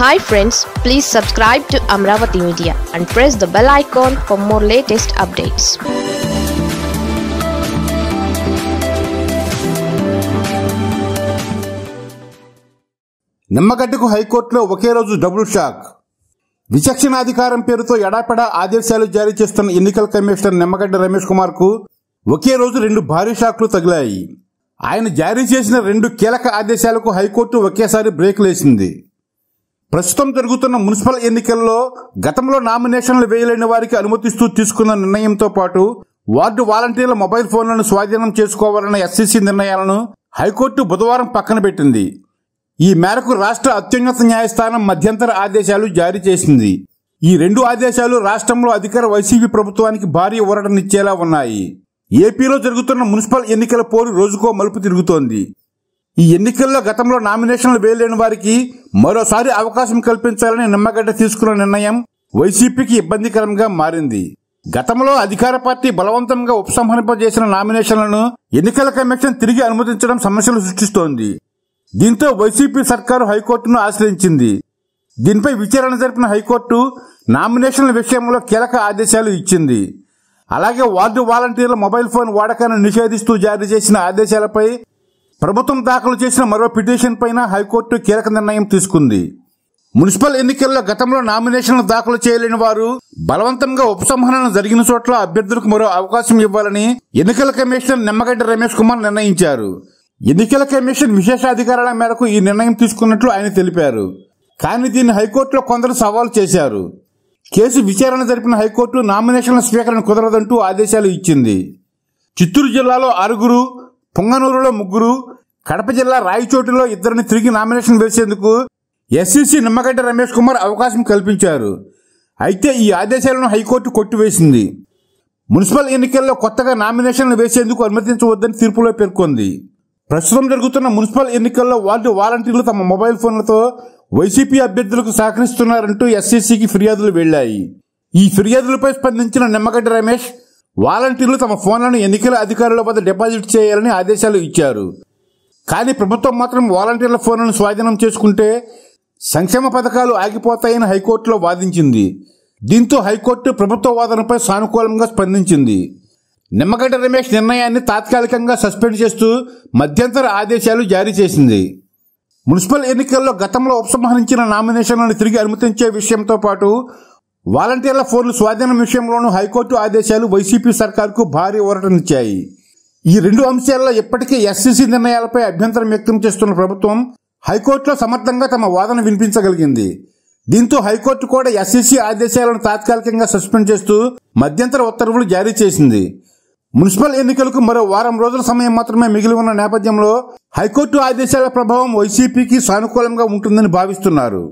hi friends please subscribe to Amaravati media and press the bell icon for more latest updates నిమ్మగడ్డకు హైకోర్టులో ఒకే రోజు double shock విచక్షణ అధికారం పేరుతో ఎడాపెడా ఆదేశాలు జారీ చేస్తున్న ఎన్నికల కమిషనర్ నిమ్మగడ్డ రమేష్ కుమార్ కు ఒకే రోజు రెండు భారీ షాక్లు తగిలాయి ఆయన జారీ చేసిన రెండు కీలక ఆదేశాలకు హైకోర్టు ఒకేసారి బ్రేక్ లేసింది ప్రస్తుతం జరుగుతున్న మున్సిపల్ ఎన్నికల్లో గతంలో నామినేషన్లు వేయలేని వారికి అనుమతిస్తూ తీసుకున్న నిర్ణయంతో పాటు వార్డు వాలంటీర్ల మొబైల్ ఫోన్లను స్వాధీనం చేసుకోవాలన్న ఎస్సీసీ నిర్ణయాలను హైకోర్టు బుధవారం పక్కన పెట్టింది ఈ మేరకు రాష్ట్ర అత్యున్నత న్యాయస్థానం మధ్యంతర ఆదేశాలు జారీ చేసింది ఈ రెండు ఆదేశాలు రాష్ట్రంలో అధికార వైసీపీ ప్రభుత్వానికి భారీ ఊరటనిచ్చేలా ఉన్నాయి ఏపీలో జరుగుతున్న మున్సిపల్ ఎన్నికల పోరు రోజుకో మలుపు తిరుగుతోంది ఈ ఎన్నికల్లో గతంలో నామినేషన్లు వేయలేని వారికి మరోసారి అవకాశం కల్పించాలని నిమ్మగడ్డ తీసుకున్న నిర్ణయం వైసీపీకి ఇబ్బందికరంగా మారింది గతంలో అధికార పార్టీ బలవంతంగా ఉపసంహరింపజేసిన నామినేషన్లను ఎన్నికల కమిషన్ తిరిగి అనుమతించడం సమస్యలు సృష్టిస్తోంది దీంతో వైసీపీ సర్కారు హైకోర్టును ఆశ్రయించింది దీనిపై విచారణ జరిపిన హైకోర్టు నామినేషన్ల విషయంలో కీలక ఆదేశాలు ఇచ్చింది అలాగే వార్డు వాలంటీర్ల మొబైల్ ఫోన్ వాడకాన్ని నిషేధిస్తూ జారీ చేసిన ఆదేశాలపై ప్రభుత్వం దాఖలు చేసిన మరో పిటిషన్ పైన హైకోర్టు కీలక నిర్ణయం తీసుకుంది మున్సిపల్ ఎన్నికల్లో గతంలో నామినేషన్లు దాఖలు చేయలేని వారు బలవంతంగా ఉపసంహరణ జరిగిన చోట్ల అభ్యర్థులకు మరో అవకాశం ఇవ్వాలని ఎన్నికల కమిషనర్ నిమ్మగడ్డ రమేష్ కుమార్ నిర్ణయించారు ఎన్నికల కమిషన్ విశేషాధికారాల మేరకు ఈ నిర్ణయం తీసుకున్నట్లు ఆయన తెలిపారు కానీ దీన్ని హైకోర్టులో కొందరు సవాలు చేశారు కేసు విచారణ జరిపిన హైకోర్టు నామినేషన్ల స్వీకరణ కుదరదంటూ ఆదేశాలు ఇచ్చింది చిత్తూరు జిల్లాలో ఆరుగురు పుంగనూరులో ముగ్గురు కడప జిల్లా రాయచోటిలో ఇద్దరిని తిరిగి నామినేషన్ వేసేందుకు ఎస్సిసి నిమ్మగడ్డ రమేష్ కుమార్ అవకాశం కల్పించారు అయితే ఈ ఆదేశాలను హైకోర్టు కొట్టివేసింది మున్సిపల్ ఎన్నికల్లో కొత్తగా నామినేషన్లు వేసేందుకు అనుమతించవద్దని తీర్పులో పేర్కొంది ప్రస్తుతం జరుగుతున్న మున్సిపల్ ఎన్నికల్లో వార్డు వాలంటీర్లు తమ మొబైల్ ఫోన్లతో వైసీపీ అభ్యర్థులకు సహకరిస్తున్నారంటూ ఎస్సీసీకి ఫిర్యాదులు వెళ్లాయి ఈ ఫిర్యాదులపై స్పందించిన నిమ్మగడ్డ రమేష్ వాలంటీర్లు తమ ఫోన్లను ఎన్నికల అధికారుల వద్ద డిపాజిట్ చేయాలని ఆదేశాలు ఇచ్చారు కానీ ప్రభుత్వం మాత్రం వాలంటీర్ల ఫోన్లను స్వాధీనం చేసుకుంటే సంక్షేమ పథకాలు ఆగిపోతాయని హైకోర్టులో వాదించింది దీంతో హైకోర్టు ప్రభుత్వ వాదనపై సానుకూలంగా స్పందించింది నిమ్మగడ్డ రమేష్ నిర్ణయాన్ని తాత్కాలికంగా సస్పెండ్ చేస్తూ మధ్యంతర ఆదేశాలు జారీ చేసింది మున్సిపల్ ఎన్నికల్లో గతంలో ఉపసంహరించిన నామినేషన్లను తిరిగి అనుమతించే విషయంతో పాటు వాలంటీర్ల ఫోన్లు స్వాధీనం విషయంలోనూ హైకోర్టు ఆదేశాలు వైసీపీ సర్కార్కు భారీ ఊరటనిచ్చాయి ఈ రెండు అంశాల్లో ఇప్పటికే ఎస్సీసీ నిర్ణయాలపై అభ్యంతరం వ్యక్తం చేస్తున్న ప్రభుత్వం హైకోర్టులో సమర్థంగా తమ వాదన వినిపించగలిగింది దీంతో హైకోర్టు కూడా ఎస్సీసీ ఆదేశాలను తాత్కాలికంగా సస్పెండ్ చేస్తూ మధ్యంతర ఉత్తర్వులు జారీ చేసింది మున్సిపల్ ఎన్నికలకు మరో వారం రోజుల సమయం మాత్రమే మిగిలి ఉన్న నేపథ్యంలో హైకోర్టు ఆదేశాల ప్రభావం వైసీపీకి సానుకూలంగా ఉంటుందని భావిస్తున్నారు